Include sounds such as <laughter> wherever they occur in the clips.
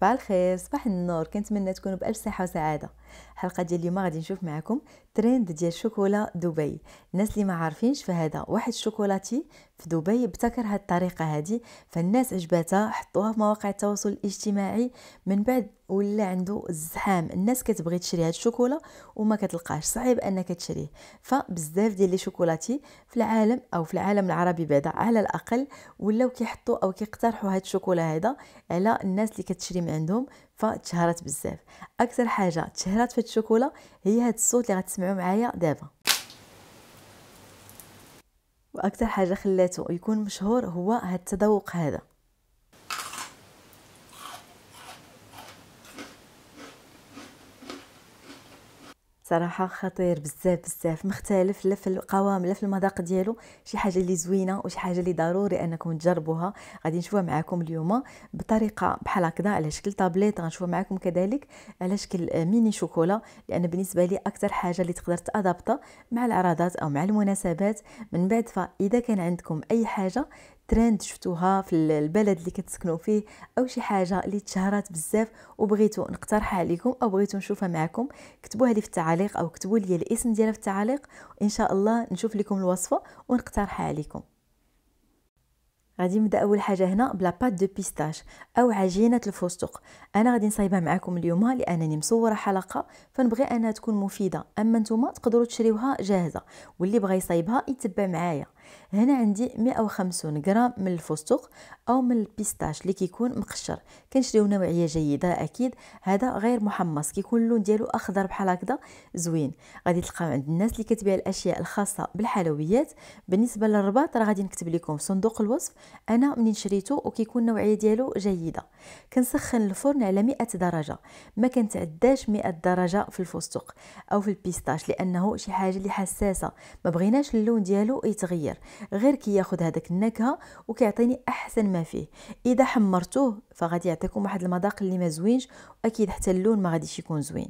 صباح الخير صباح النور كنتمنى تكونوا بالف صحه وسعاده حلقه ديال اليوم غادي نشوف معكم ترند ديال شوكولا دبي الناس اللي ما عارفينش فهذا واحد الشوكولاتي في دبي ابتكر هاد الطريقه هادي فالناس عجباتها حطوها في مواقع التواصل الاجتماعي من بعد ولا عنده الزحام الناس كتبغي تشري هاد الشوكولا وما كتلقاش صعيب انك تشريه فبزاف ديال لي شوكولاتي في العالم او في العالم العربي بعدا على الاقل ولاو كيحطوا او كيقترحوا هاد الشوكولا هذا على الناس اللي كتشري من عندهم فتشهرت بزاف اكثر حاجه تشهرت في الشوكولا هي هاد الصوت اللي غتسمعوا معايا دابا واكثر حاجه خلاته يكون مشهور هو هاد التذوق هذا صراحه خطير بزاف بزاف مختلف لا في القوام لا في المذاق ديالو شي حاجه اللي زوينه وشي حاجه اللي ضروري انكم تجربوها غادي نشوفها معكم اليوم بطريقه بحال هكذا على شكل طابليت غنشوفها معكم كذلك على شكل ميني شوكولا لان بالنسبه لي اكثر حاجه اللي تقدر تادابطا مع العراضات او مع المناسبات من بعد فاذا كان عندكم اي حاجه ترند شفتوها في البلد اللي كتسكنوا فيه او شي حاجه اللي تشهرات بزاف وبغيتو نقترحها عليكم او بغيتو نشوفها معكم كتبوها لي في التعليق او كتبوا لي الاسم ديالها في التعليق وان شاء الله نشوف لكم الوصفه ونقترحها عليكم غادي نبدا اول حاجه هنا بلا بات دو بيستاش او عجينه الفستق انا غادي نصايبها معكم اليوم لانني مصوره حلقه فنبغي انها تكون مفيده اما نتوما تقدروا تشريوها جاهزه واللي بغى يصايبها يتبع معايا هنا عندي 150 غرام من الفستق او من البيستاش اللي كيكون مقشر كنشريو نوعيه جيده اكيد هذا غير محمص كيكون اللون ديالو اخضر بحال هكذا زوين غادي تلقاو عند الناس اللي كتبيع الاشياء الخاصه بالحلويات بالنسبه للرباط راه غادي نكتب لكم في صندوق الوصف انا منين شريته وكيكون النوعيه ديالو جيده كنسخن الفرن على 100 درجه ما كنتعداش 100 درجه في الفستق او في البيستاش لانه شي حاجه اللي حساسه ما بغيناش اللون ديالو يتغير الخير غير كي كي هذاك النكهه وكيعطيني احسن ما فيه اذا حمرتوه فغادي يعطيكم واحد المذاق اللي ما زوينش واكيد حتى اللون ما غاديش يكون زوين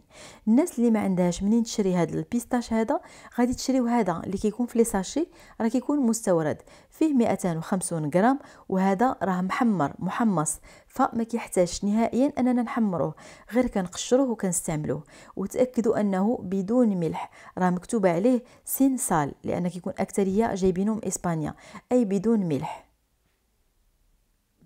الناس اللي ما عندهاش منين تشري هذا البيستاش هذا غادي تشريو هذا اللي كيكون في لي ساشي راه كيكون مستورد فيه 250 غرام وهذا راه محمر محمص فما كيحتاجش نهائيا اننا نحمروه غير كنقشروه وكنستعملوه وتاكدوا انه بدون ملح راه مكتوبه عليه سين سال لان كيكون اكثريه جايبينه من اسبانيا اي بدون ملح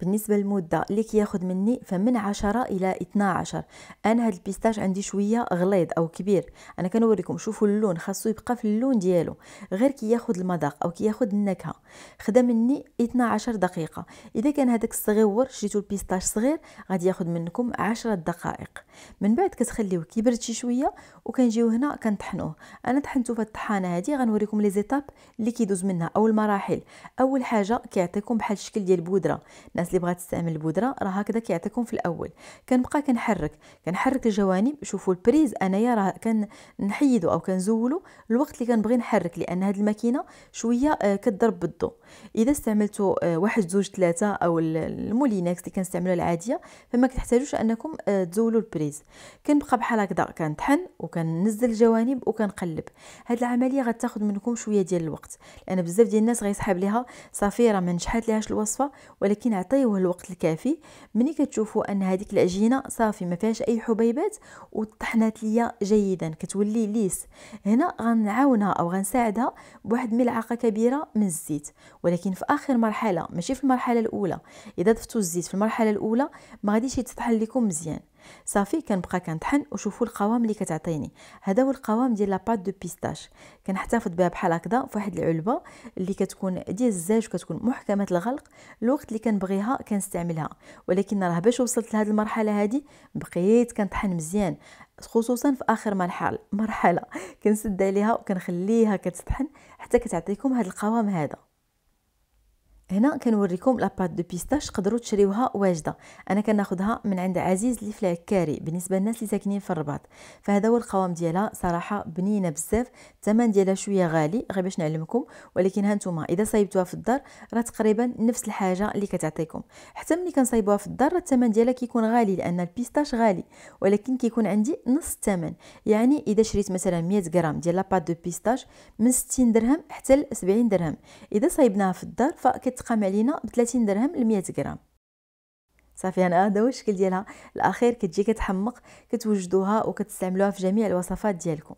بالنسبة للمدة اللي كياخد مني فمن عشرة إلى اثنا عشر أنا هاد البيستاش عندي شوية غليظ أو كبير أنا كنوريكم شوفوا اللون خاصو يبقى في اللون ديالو غير كياخد كي المذاق أو كياخد كي النكهة خدا مني اثنا عشر دقيقة إذا كان هذاك الصغيور شريتو البيستاش صغير غادي ياخد منكم عشرة دقائق من بعد كتخليوه كيبرد شي شوية وكنجيو هنا كنطحنوه أنا طحنتو في الطحانة هادي غنوريكم لي زيتاب اللي كيدوز منها أو المراحل أول حاجة كيعطيكم بحال الشكل ديال بودرة اللي بغات تستعمل البودره راه هكذا كيعطيكم في الاول كنبقى كنحرك كنحرك الجوانب شوفوا البريز انايا راه كنحيدو او كنزولو الوقت اللي كنبغي نحرك لان هاد الماكينه شويه آه، كضرب بالضوء اذا استعملتوا آه، واحد زوج ثلاثه او المولينكس اللي كنستعملوها العاديه فما كتحتاجوش انكم آه، تزولوا البريز كنبقى بحال هكذا كنطحن وكننزل الجوانب وكنقلب هاد العمليه غتاخذ منكم شويه ديال الوقت لان بزاف ديال الناس غيسحب ليها صافي راه ما نجحات ليهاش الوصفه ولكن عطيوه الوقت الكافي ملي كتشوفوا ان هذيك العجينه صافي ما فيهاش اي حبيبات وطحنات ليا جيدا كتولي ليس هنا غنعاونها او غنساعدها بواحد ملعقه كبيره من الزيت ولكن في اخر مرحله ماشي في المرحله الاولى اذا ضفتوا الزيت في المرحله الاولى ما غاديش يتطحن لكم مزيان صافي كنبقى كنطحن وشوفوا القوام اللي كتعطيني هذا هو القوام ديال لاباط دو بيستاش كنحتفظ بها بحال هكذا في واحد العلبه اللي كتكون ديال الزاج وكتكون محكمه الغلق الوقت اللي كنبغيها كنستعملها ولكن راه باش وصلت لهاد المرحله هادي بقيت كنطحن مزيان خصوصا في اخر مرحله مرحله كنسد عليها وكنخليها كتطحن حتى كتعطيكم هاد القوام هذا هنا كنوريكم لاباط دو بيستاش تقدروا تشريوها واجده انا كناخذها من عند عزيز اللي في العكاري بالنسبه للناس اللي ساكنين في الرباط فهذا هو القوام ديالها صراحه بنينه بزاف الثمن ديالها شويه غالي غير باش نعلمكم ولكن هانتوما اذا صايبتوها في الدار راه تقريبا نفس الحاجه اللي كتعطيكم حتى ملي كنصايبوها في الدار الثمن ديالها كيكون غالي لان البيستاش غالي ولكن كيكون عندي نص الثمن يعني اذا شريت مثلا 100 غرام ديال لاباط دو بيستاش من 60 درهم حتى ل 70 درهم اذا صايبناها في الدار فكت تقام علينا ب 30 درهم ل 100 غرام صافي انا هذا هو الشكل ديالها الاخير كتجي كتحمق كتوجدوها وكتستعملوها في جميع الوصفات ديالكم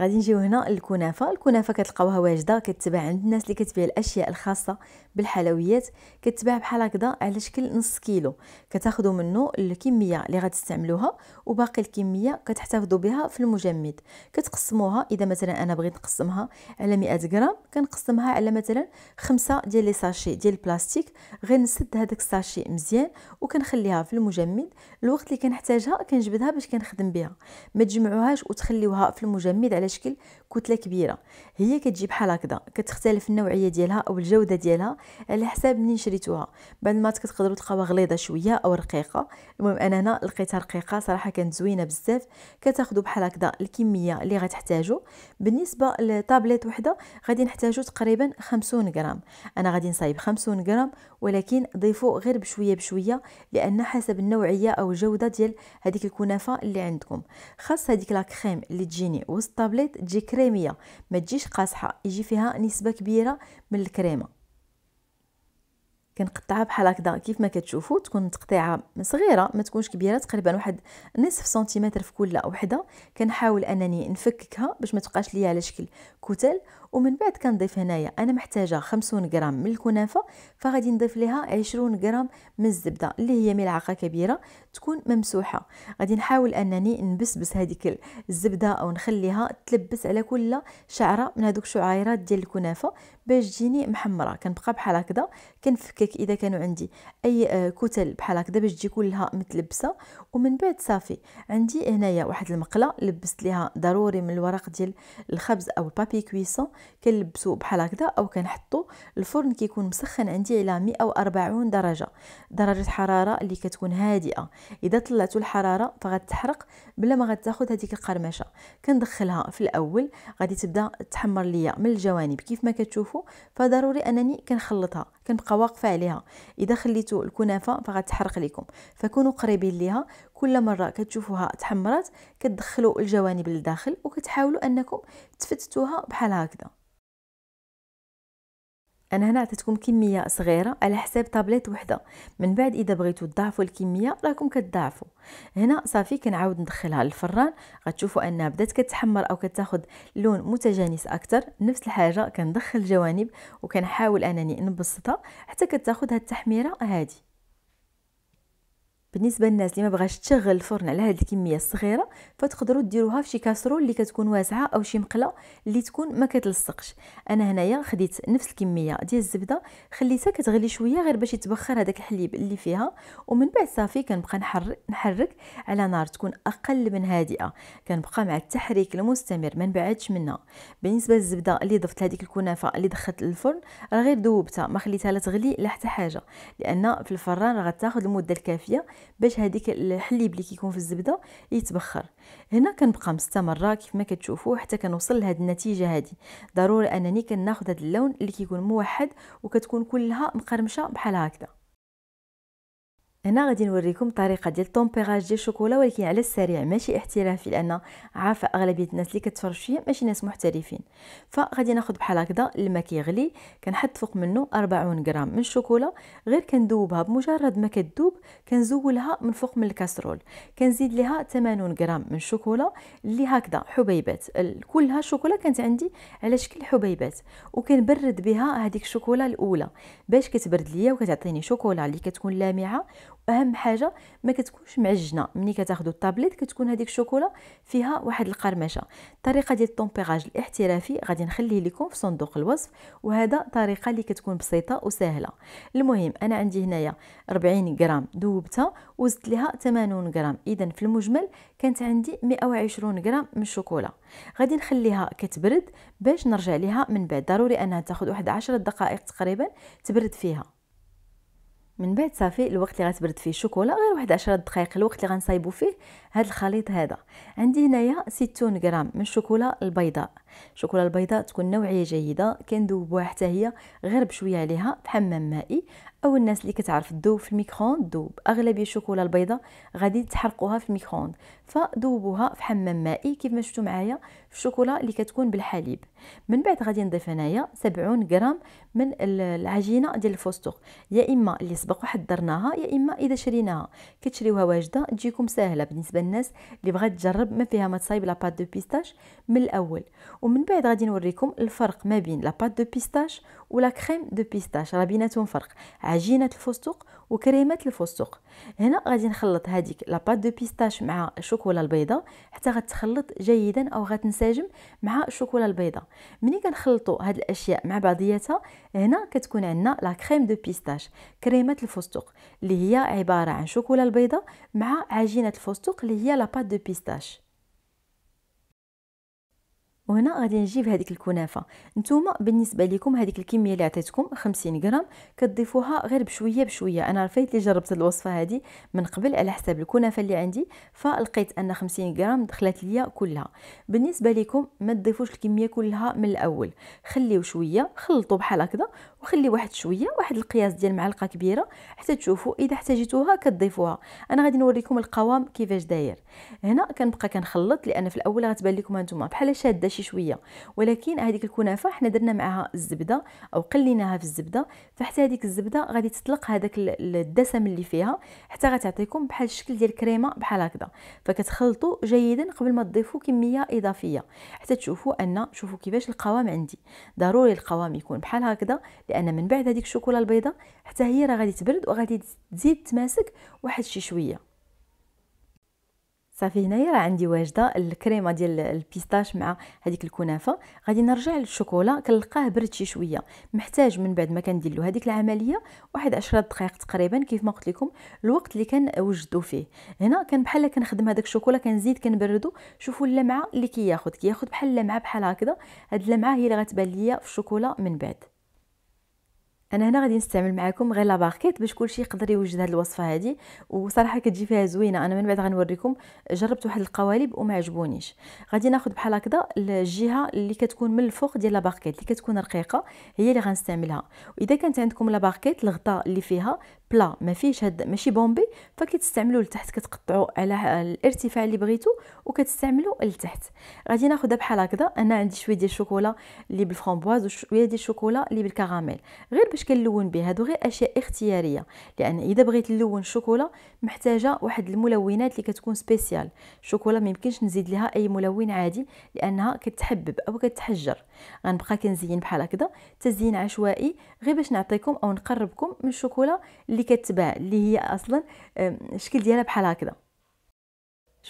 غادي نجيو هنا الكنافه الكنافه كتلقاوها واجده كتباع عند الناس اللي كتبيع الاشياء الخاصه بالحلويات كتباع بحال هكذا على شكل نص كيلو كتاخذوا منه الكميه اللي غتستعملوها وباقي الكميه كتحتفظوا بها في المجمد كتقسموها اذا مثلا انا بغيت نقسمها على 100 غرام كنقسمها على مثلا خمسة ديال لي ساشي ديال البلاستيك غير نسد هذاك الساشي مزيان وكنخليها في المجمد الوقت اللي كنحتاجها كنجبدها باش كنخدم بها ما تجمعوهاش وتخليوها في المجمد على شكل كتله كبيره هي كتجي بحال هكذا كتختلف النوعيه ديالها او الجوده ديالها على حساب منين شريتوها بعد ما كتقدروا تلقاوها غليظه شويه او رقيقه المهم انا هنا لقيتها رقيقه صراحه كانت زوينه بزاف كتاخذوا بحال هكذا الكميه اللي غتحتاجوا بالنسبه لطابليت وحده غادي نحتاجوا تقريبا 50 غرام انا غادي نصايب 50 غرام ولكن ضيفوا غير بشويه بشويه لان حسب النوعيه او الجوده ديال هذيك الكنافه اللي عندكم خاص هذيك لا كريم اللي تجيني وسط البيض تجي كريميه ما تجيش قاصحه يجي فيها نسبه كبيره من الكريمه كنقطعها بحال هكذا كيف ما كتشوفوا تكون تقطيعه صغيره ما تكونش كبيره تقريبا واحد نصف سنتيمتر في كل وحده كنحاول انني نفككها باش ما تبقاش ليا على شكل كتل ومن بعد كنضيف هنايا انا محتاجه 50 غرام من الكنافه فغادي نضيف لها 20 غرام من الزبده اللي هي ملعقه كبيره تكون ممسوحه غادي نحاول انني نبسبس هذيك الزبده او نخليها تلبس على كل شعره من هذوك الشعيرات ديال الكنافه باش تجيني محمره كنبقى بحال هكذا كنفكك اذا كانوا عندي اي آه، كتل بحال هكذا باش تجي كلها متلبسه ومن بعد صافي عندي هنايا واحد المقله لبست ليها ضروري من الورق ديال الخبز او البابي كويسون كنلبسو بحال هكذا او كنحطو الفرن كيكون مسخن عندي على 140 درجه درجه حراره اللي كتكون هادئه اذا طلعتو الحراره فغتحرق بلا ما غتاخد هذيك القرمشه كندخلها في الاول غادي تبدا تحمر ليا من الجوانب كيف ما كتشوفوا فضروري انني كنخلطها كنبقى واقفه عليها اذا خليتو الكنافه فغتحرق لكم فكونوا قريبين ليها كل مره كتشوفوها تحمرات كتدخلوا الجوانب للداخل وكتحاولوا انكم تفتتوها بحال هكذا انا هنا عطيتكم كميه صغيره على حساب طابليت وحده من بعد اذا بغيتو تضاعفوا الكميه راكم كتضاعفوا هنا صافي كنعاود ندخلها للفران غتشوفوا انها بدات كتحمر او كتاخذ لون متجانس اكثر نفس الحاجه كندخل الجوانب وكنحاول انني نبسطها حتى كتاخذ هاد التحميره هذه بالنسبه للناس اللي ما بغاش تشغل الفرن على هذه الكميه الصغيره فتقدروا ديروها في شي كاسرول اللي كتكون واسعه او شي مقله اللي تكون ما كتلصقش انا هنايا خديت نفس الكميه ديال الزبده خليتها كتغلي شويه غير باش يتبخر هذاك الحليب اللي فيها ومن بعد صافي كنبقى نحرك نحرك على نار تكون اقل من هادئه كنبقى مع التحريك المستمر ما نبعدش منها بالنسبه للزبده اللي ضفت هاديك الكنافه اللي دخلت للفرن راه غير ذوبتها ما خليتها لا تغلي لا حتى حاجه لان في الفران راه المده الكافيه باش هذيك الحليب اللي كيكون في الزبده يتبخر هنا كنبقى مستمره كيف ما كتشوفوا حتى كنوصل لهاد النتيجه هذه ضروري انني كناخذ هذا اللون اللي كيكون موحد وكتكون كلها مقرمشه بحال هكذا هنا غادي نوريكم طريقه ديال طومبيراج ديال الشوكولا ولكن على السريع ماشي احترافي لان عارفه اغلبيه الناس اللي كتفرج فيا ماشي ناس محترفين فغادي ناخذ بحال هكذا الماء كيغلي كنحط فوق منه 40 غرام من الشوكولا غير كندوبها بمجرد ما كتذوب كنزولها من فوق من الكاسرول كنزيد لها 80 غرام من الشوكولا اللي هكذا حبيبات كلها الشوكولا كانت عندي على شكل حبيبات وكنبرد بها هذيك الشوكولا الاولى باش كتبرد ليا وكتعطيني شوكولا اللي كتكون لامعه اهم حاجه ما كتكونش معجنه ملي كتاخذوا الطابليت كتكون هذيك الشوكولا فيها واحد القرمشه الطريقه ديال الطومبيراج الاحترافي غادي نخليه لكم في صندوق الوصف وهذا طريقه اللي كتكون بسيطه وسهله المهم انا عندي هنايا 40 غرام ذوبتها وزدت لها 80 غرام اذا في المجمل كانت عندي 120 غرام من الشوكولا غادي نخليها كتبرد باش نرجع لها من بعد ضروري انها تاخذ واحد 10 دقائق تقريبا تبرد فيها من بعد صافي الوقت اللي غتبرد فيه الشوكولا غير واحد 10 دقائق الوقت اللي غنصايبو فيه هذا الخليط هذا عندي هنايا 60 غرام من الشوكولا البيضاء الشوكولا البيضاء تكون نوعيه جيده كندوبوها حتى هي غير بشويه عليها حمام مائي او الناس اللي كتعرف تذوب في الميكروون دوب اغلبيه الشوكولا البيضاء غادي تحرقوها في الميكروون فذوبوها في حمام مائي كيف ما شفتوا معايا في الشوكولا اللي كتكون بالحليب من بعد غادي نضيف هنايا 70 غرام من العجينه ديال الفستق يا اما اللي سبق وحضرناها يا اما اذا شريناها كتشريوها واجده تجيكم ساهله بالنسبه للناس اللي بغات تجرب ما فيها ما تصايب لا بات دو بيستاش من الاول ومن بعد غادي نوريكم الفرق ما بين لاباط دو بيستاش ولا كريم دو بيستاش راه بيناتهم فرق عجينه الفستق وكريمه الفستق هنا غادي نخلط هذيك لاباط دو بيستاش مع الشوكولا البيضاء حتى غتخلط جيدا او غتنسجم مع الشوكولا البيضاء ملي كنخلطوا هاد الاشياء مع بعضياتها هنا كتكون عندنا لا كريم دو بيستاش كريمه الفستق اللي هي عباره عن شوكولا البيضاء مع عجينه الفستق اللي هي لاباط دو بيستاش وهنا غادي نجيب هذيك الكنافه نتوما بالنسبه لكم هذيك الكميه اللي عطيتكم 50 غرام كتضيفوها غير بشويه بشويه انا رفيت اللي جربت الوصفه هذه من قبل على حساب الكنافه اللي عندي فلقيت ان 50 غرام دخلت ليا كلها بالنسبه لكم ما تضيفوش الكميه كلها من الاول خليو شويه خلطوا بحال هكذا وخلي واحد شويه واحد القياس ديال معلقه كبيره حتى تشوفوا اذا احتاجتوها كتضيفوها انا غادي نوريكم القوام كيفاش داير هنا كنبقى كنخلط لان في الاول غتبان لكم هانتوما بحال شاده شي شويه ولكن هذيك الكنافه حنا درنا معها الزبده او قليناها في الزبده فحتى هذيك الزبده غادي تطلق هذاك الدسم اللي فيها حتى غتعطيكم بحال الشكل ديال الكريمه بحال هكذا فكتخلطوا جيدا قبل ما تضيفوا كميه اضافيه حتى تشوفوا ان شوفوا كيفاش القوام عندي ضروري القوام يكون بحال هكذا لان من بعد هذيك الشوكولا البيضاء حتى هي راه غادي تبرد وغادي تزيد تماسك واحد شي شويه صافي هنايا راه عندي واجده الكريمه ديال البيستاش مع هذيك الكنافه غادي نرجع للشوكولا كنلقاه برد شي شويه محتاج من بعد ما كندير له هذيك العمليه واحد 10 دقائق تقريبا كيف ما قلت لكم الوقت اللي كنوجدو فيه هنا كان بحال كنخدم هذاك الشوكولا كنزيد كنبردو شوفوا اللمعه اللي كياخذ كياخذ بحال اللمعه بحال هكذا هاد اللمعه هي اللي غتبان ليا في الشوكولا من بعد انا هنا غادي نستعمل معكم غير لاباركيت باش كلشي يقدر يوجد هذه الوصفه هذه وصراحه كتجي فيها زوينه انا من بعد غنوريكم جربت واحد القوالب وما عجبونيش غادي ناخذ بحال هكذا الجهه اللي كتكون من الفوق ديال لاباركيت اللي كتكون رقيقه هي اللي غنستعملها واذا كانت عندكم لاباركيت الغطاء اللي فيها بلا ما فيهش هاد ماشي بومبي فكتستعملوا لتحت كتقطعوا على الارتفاع اللي بغيتو وكتستعملوا لتحت غادي ناخذها بحال هكذا انا عندي شويه ديال الشوكولا اللي بالفرامبواز وشويه ديال الشوكولا اللي بالكراميل غير باش كنلون به هادو غير اشياء اختياريه لان اذا بغيت نلون الشوكولا محتاجه واحد الملونات اللي كتكون سبيسيال الشوكولا ما يمكنش نزيد لها اي ملون عادي لانها كتحبب او كتحجر غنبقى كنزين بحال هكذا تزيين عشوائي غير باش نعطيكم او نقربكم من الشوكولا اللي كتباع اللي هي اصلا الشكل ديالها بحال هكذا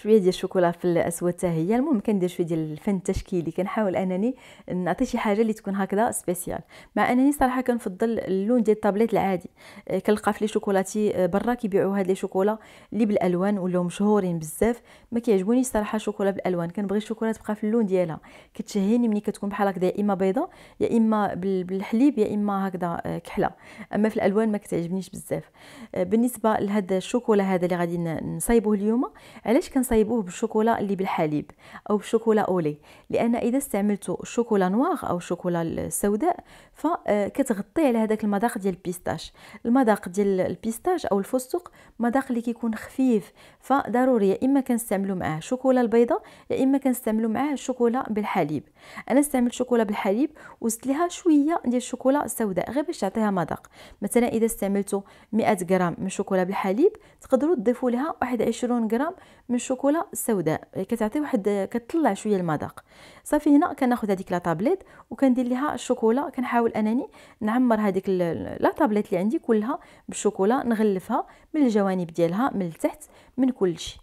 شويه ديال الشوكولا في الاسود حتى هي المهم كندير شويه ديال الفن التشكيلي كنحاول انني نعطي شي حاجه اللي تكون هكذا سبيسيال مع انني صراحه كنفضل اللون ديال الطابليت العادي آه، كنلقى في لي شوكولاتي آه، برا كيبيعوا هاد لي شوكولا اللي بالالوان ولاو مشهورين بزاف ما كيعجبوني صراحه شوكولا بالالوان كنبغي الشوكولا تبقى في اللون ديالها كتشهيني ملي كتكون بحال هكذا يا اما بيضاء يا اما بالحليب يا اما هكذا آه، كحله اما في الالوان ما كتعجبنيش بزاف بالنسبه لهذا الشوكولا هذا اللي غادي نصايبوه اليوم علاش نصايبوه بالشوكولا اللي بالحليب او بالشوكولا اولي لان اذا استعملتوا الشوكولا نواغ او الشوكولا السوداء فكتغطي آه، على هذاك المذاق ديال البيستاش المذاق ديال البيستاش او الفستق مذاق اللي كيكون خفيف فضروري يا اما كنستعملوا معاه الشوكولا البيضاء يا اما كنستعملوا معاه الشوكولا بالحليب انا استعملت شوكولا بالحليب وزدت لها شويه ديال الشوكولا السوداء غير باش تعطيها مذاق مثلا اذا استعملتوا 100 غرام من الشوكولا بالحليب تقدروا تضيفوا لها 21 غرام من الشوكولا السوداء كتعطي واحد كتطلع شويه المذاق صافي هنا كناخذ هذيك لا طابليت وكندير ليها الشوكولا كنحاول انني نعمر هذيك لا طابليت اللي عندي كلها بالشوكولا نغلفها من الجوانب ديالها من التحت من كلشي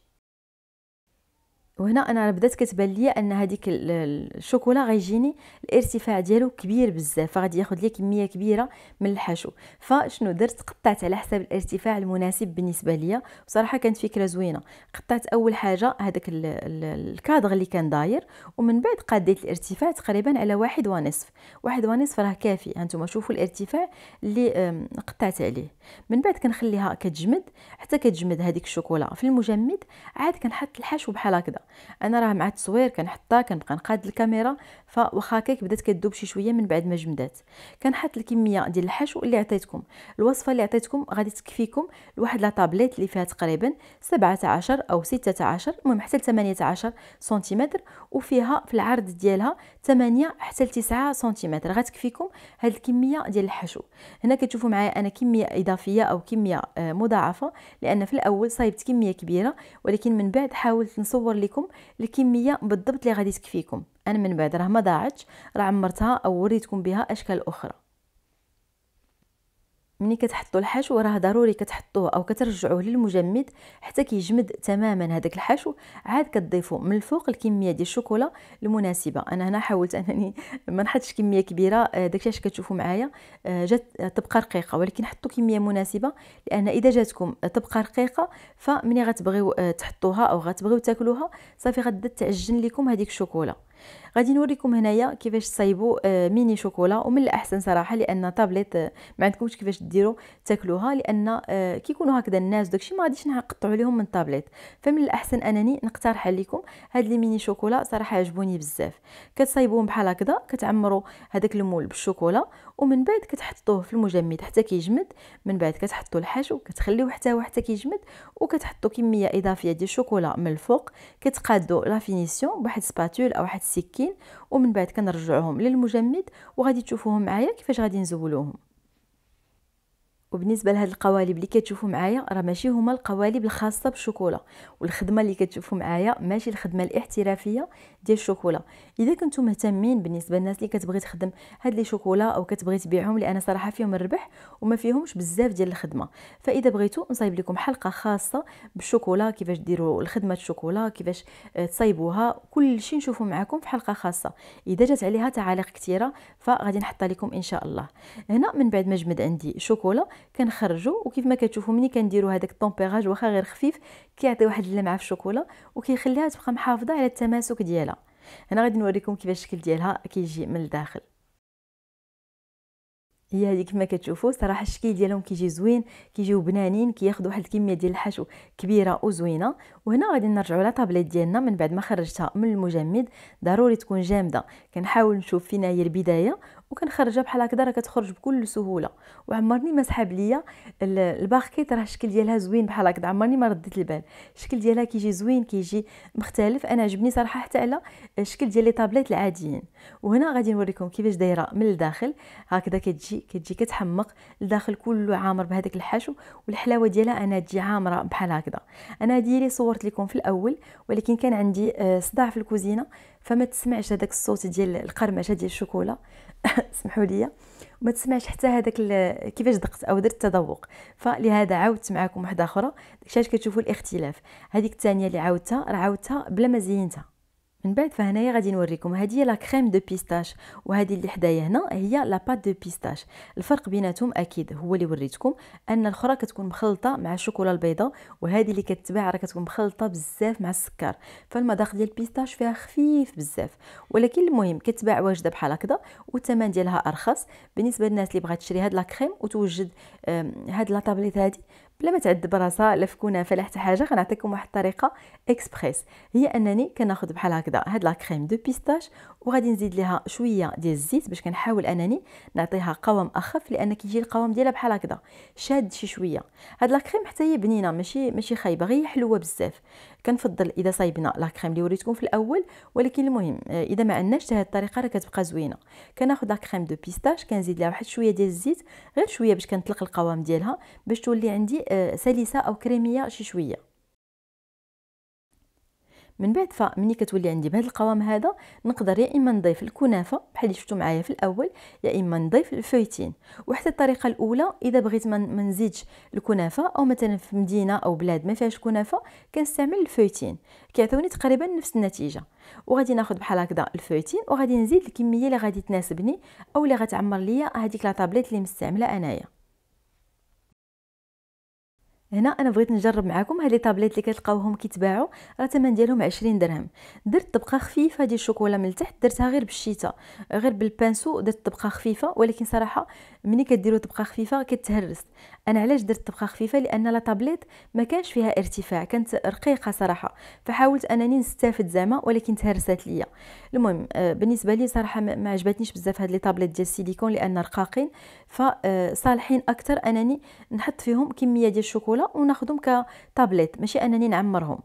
وهنا انا بدات كتبان ليا ان هذيك الشوكولا غيجيني الارتفاع ديالو كبير بزاف فغادي ياخذ لي كميه كبيره من الحشو فشنو درت قطعت على حسب الارتفاع المناسب بالنسبه ليا وصراحه كانت فكره زوينه قطعت اول حاجه هذاك الكادغ اللي كان داير ومن بعد قديت الارتفاع تقريبا على واحد ونصف واحد ونصف راه كافي هانتوما شوفوا الارتفاع اللي قطعت عليه من بعد كنخليها كتجمد حتى كتجمد هذيك الشوكولا في المجمد عاد كنحط الحشو بحال هكذا انا راه مع التصوير كنحطها كنبقى نقاد الكاميرا فواخا هكاك بدات كتذوب شي شويه من بعد ما جمدات كنحط الكميه ديال الحشو اللي عطيتكم الوصفه اللي عطيتكم غادي تكفيكم لواحد لا طابليت اللي فيها تقريبا 17 او 16 المهم حتى 18 سنتيمتر وفيها في العرض ديالها 8 حتى 9 سنتيمتر غتكفيكم هاد الكميه ديال الحشو هنا كتشوفوا معايا انا كميه اضافيه او كميه آه، مضاعفه لان في الاول صايبت كميه كبيره ولكن من بعد حاولت نصور لكم لكم الكميه بالضبط اللي غادي تكفيكم انا من بعد راه ما ضاعتش راه عمرتها او وريتكم بها اشكال اخرى ملي كتحطوا الحشو راه ضروري كتحطوه او كترجعوه للمجمد حتى كيجمد تماما هذاك الحشو عاد كتضيفوا من الفوق الكميه ديال الشوكولا المناسبه انا هنا حاولت انني ما نحطش كميه كبيره آه، داكشي اش كتشوفوا معايا آه، جات تبقى رقيقه ولكن حطوا كميه مناسبه لان اذا جاتكم تبقى رقيقه فملي غتبغيو آه، تحطوها او غتبغيو تاكلوها صافي غادا تعجن لكم هذيك الشوكولا غادي نوريكم هنايا كيفاش تصايبوا آه، ميني شوكولا ومن الاحسن صراحه لان طابليت آه، ما عندكمش كيفاش ديروا تاكلوها لان آه، كيكونوا هكذا الناس داكشي ما غاديش نقطعوا لهم من طابليت فمن الاحسن انني نقترح عليكم هاد لي ميني شوكولا صراحه عجبوني بزاف كتصايبوهم بحال هكذا كتعمروا هذاك المول بالشوكولا ومن بعد كتحطوه في المجمد حتى كيجمد من بعد كتحطوا الحشو كتخليوه حتى هو حتى كيجمد وكتحطوا كميه اضافيه ديال الشوكولا من الفوق كتقادوا لا فينيسيون بواحد سباتول او واحد السكين ومن بعد كنرجعوهم للمجمد وغادي تشوفوهم معايا كيفاش غادي نزولوهم وبالنسبه لهاد القوالب اللي كتشوفوا معايا راه ماشي هما القوالب الخاصه بالشوكولا والخدمه اللي كتشوفوا معايا ماشي الخدمه الاحترافيه ديال الشوكولا اذا كنتم مهتمين بالنسبه للناس اللي كتبغي تخدم هاد لي شوكولا او كتبغي تبيعهم لان صراحه فيهم الربح وما فيهمش بزاف ديال الخدمه فاذا بغيتو نصايب لكم حلقه خاصه بالشوكولا كيفاش ديروا الخدمه الشوكولا كيفاش آه، تصايبوها كلشي نشوفه معكم في حلقه خاصه اذا جات عليها تعاليق كثيره فغادي نحطها لكم ان شاء الله هنا من بعد ما جمد عندي شوكولا كنخرجو وكيف ما كتشوفوا ملي كنديروا هذاك الطومبيراج واخا غير خفيف كيعطي واحد اللمعه في الشوكولا وكيخليها تبقى محافظه على التماسك ديالها هنا غادي نوريكم كيفاش الشكل ديالها كيجي من الداخل هي هذه كما كتشوفوا صراحه الشكل ديالهم كيجي زوين كيجيو بنانين كياخذوا واحد الكميه ديال الحشو كبيره وزوينه وهنا غادي نرجعوا لطابليت ديالنا من بعد ما خرجتها من المجمد ضروري تكون جامده كنحاول نشوف فينا هي البدايه وكنخرجها بحال هكذا راه كتخرج بكل سهوله وعمرني ما سحاب ليا الباركيت راه الشكل ديالها زوين بحال هكذا عمرني ما رديت البال الشكل ديالها كيجي زوين كيجي مختلف انا عجبني صراحه حتى على الشكل ديال لي طابليت العاديين وهنا غادي نوريكم كيفاش دايره من الداخل هكذا كتجي كتجي كتحمق الداخل كله عامر بهذاك الحشو والحلاوه ديالها انا تجي عامره بحال هكذا انا ديري صورت لكم في الاول ولكن كان عندي آه، صداع في الكوزينه فما تسمعش هذاك الصوت ديال القرمشه ديال الشوكولا <laughs> سمحوا لي وما تسمعش حتى هذاك كيفاش دقت او درت تذوق فلهذا عاودت معكم واحده اخرى داكشي علاش كتشوفوا الاختلاف هذيك الثانيه اللي عاودتها راه عاودتها بلا ما زينتها من بعد فهنايا غادي نوريكم هذه هي لا كريم دو بيستاش وهذه اللي حدايا هنا هي لا بات دو بيستاش الفرق بيناتهم اكيد هو اللي وريتكم ان الاخرى كتكون مخلطه مع الشوكولا البيضاء وهذه اللي كتباع راه كتكون مخلطه بزاف مع السكر فالمذاق ديال البيستاش فيها خفيف بزاف ولكن المهم كتباع واجده بحال هكذا والثمن ديالها ارخص بالنسبه للناس اللي بغات تشري هاد لا كريم وتوجد هاد لا طابليت هادي بلا ما تعذب راسها لا فكونه فلا حتى حاجه غنعطيكم واحد الطريقه اكسبريس هي انني كناخذ بحال هكذا هاد لا كريم دو بيستاش وغادي نزيد ليها شويه ديال الزيت باش كنحاول انني نعطيها قوام اخف لان كيجي القوام ديالها بحال هكذا شاد شي شويه هاد لا كريم حتى هي بنينه ماشي ماشي خايبه غير حلوه بزاف كنفضل اذا صايبنا لا كريم اللي وريتكم في الاول ولكن المهم آه، اذا ما عندناش هذه الطريقه راه كتبقى زوينه كناخذ لا كريم دو بيستاش كنزيد لها واحد شويه ديال الزيت غير شويه باش كنطلق القوام ديالها باش تولي عندي آه، سلسه او كريميه شي شويه من بعد فمني كتولي عندي بهذا القوام هذا نقدر يا اما نضيف الكنافه بحال اللي شفتوا معايا في الاول يا اما نضيف الفويتين وحتى الطريقه الاولى اذا بغيت ما نزيدش الكنافه او مثلا في مدينه او بلاد ما فيهاش كنافه كنستعمل الفويتين كيعطوني تقريبا نفس النتيجه وغادي ناخذ بحال هكذا الفويتين وغادي نزيد الكميه اللي غادي تناسبني او اللي غتعمر ليا هذيك لا اللي مستعمله انايا هنا انا بغيت نجرب معكم هاد لي طابليت اللي كتلقاوهم كيتباعوا راه الثمن ديالهم 20 درهم درت طبقه خفيفه ديال الشوكولا من التحت درتها غير بالشيتا غير بالبانسو درت طبقه خفيفه ولكن صراحه ملي كديروا طبقه خفيفه كتهرس انا علاش درت طبقه خفيفه لان لا طابليت ما كانش فيها ارتفاع كانت رقيقه صراحه فحاولت انني نستافد زعما ولكن تهرست ليا المهم آه، بالنسبه لي صراحه ما عجبتنيش بزاف هاد لي طابليت ديال السيليكون لان رقاقين فصالحين آه، اكثر انني نحط فيهم كميه ديال الشوكولا الطفوله وناخذهم كتابليت ماشي انني نعمرهم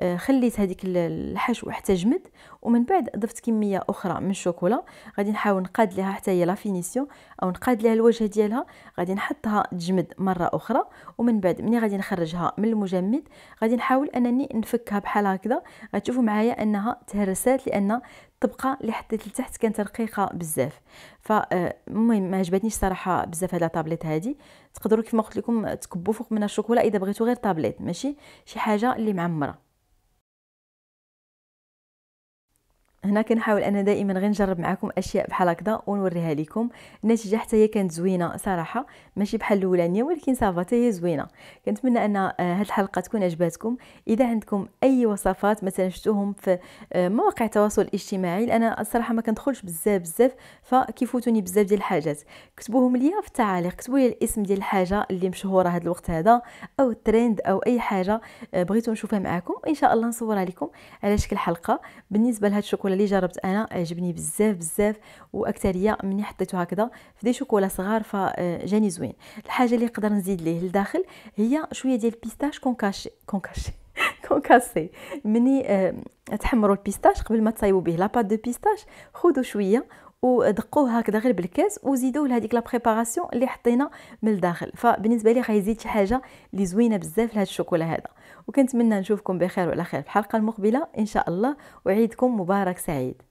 آه، خليت هذيك الحشو حتى جمد ومن بعد ضفت كميه اخرى من الشوكولا غادي نحاول نقاد ليها حتى هي لا فينيسيون او نقاد ليها الوجه ديالها غادي نحطها تجمد مره اخرى ومن بعد ملي غادي نخرجها من المجمد غادي نحاول انني نفكها بحال هكذا غتشوفوا معايا انها تهرسات لان الطبقه اللي حطيت لتحت كانت رقيقه بزاف فالمهم آه، ما عجبتنيش صراحه بزاف هاد الطابليت هادي تقدروا كيف ما قلت لكم تكبوا فوق منها الشوكولا اذا بغيتوا غير طابليت ماشي شي حاجه اللي معمره هنا كنحاول انا دائما غير نجرب معكم اشياء بحال هكذا ونوريها لكم النتيجه حتى هي كانت زوينه صراحه ماشي بحال الاولانيه ولكن صافا حتى هي زوينه كنتمنى ان آه، هاد الحلقه تكون عجباتكم اذا عندكم اي وصفات مثلا شفتوهم في آه، مواقع التواصل الاجتماعي لان الصراحه ما كندخلش بزاف بزاف فكيفوتوني بزاف ديال الحاجات كتبوهم ليا في التعاليق كتبوا لي الاسم ديال الحاجه اللي مشهوره هاد الوقت هذا او الترند او اي حاجه آه، بغيتو نشوفها معكم ان شاء الله نصورها لكم على شكل حلقه بالنسبه لهاد الشوكولا اللي جربت انا عجبني آه، بزاف بزاف واكثريه مني حطيته هكذا في دي شوكولا صغار فجاني آه، زوين الحاجه اللي نقدر نزيد ليه لداخل هي شويه ديال البيستاش كونكاشي كونكاشي <laughs> كونكاسي مني أه تحمروا البيستاش قبل ما تصايبوا به لاباط دو بيستاش خذوا شويه ودقوه هكذا غير بالكاس وزيدوا لهذيك لا بريباراسيون اللي حطينا من الداخل فبالنسبه لي غيزيد شي حاجه اللي زوينه بزاف لهذا الشوكولا هذا وكنتمنى نشوفكم بخير وعلى خير في الحلقه المقبله ان شاء الله وعيدكم مبارك سعيد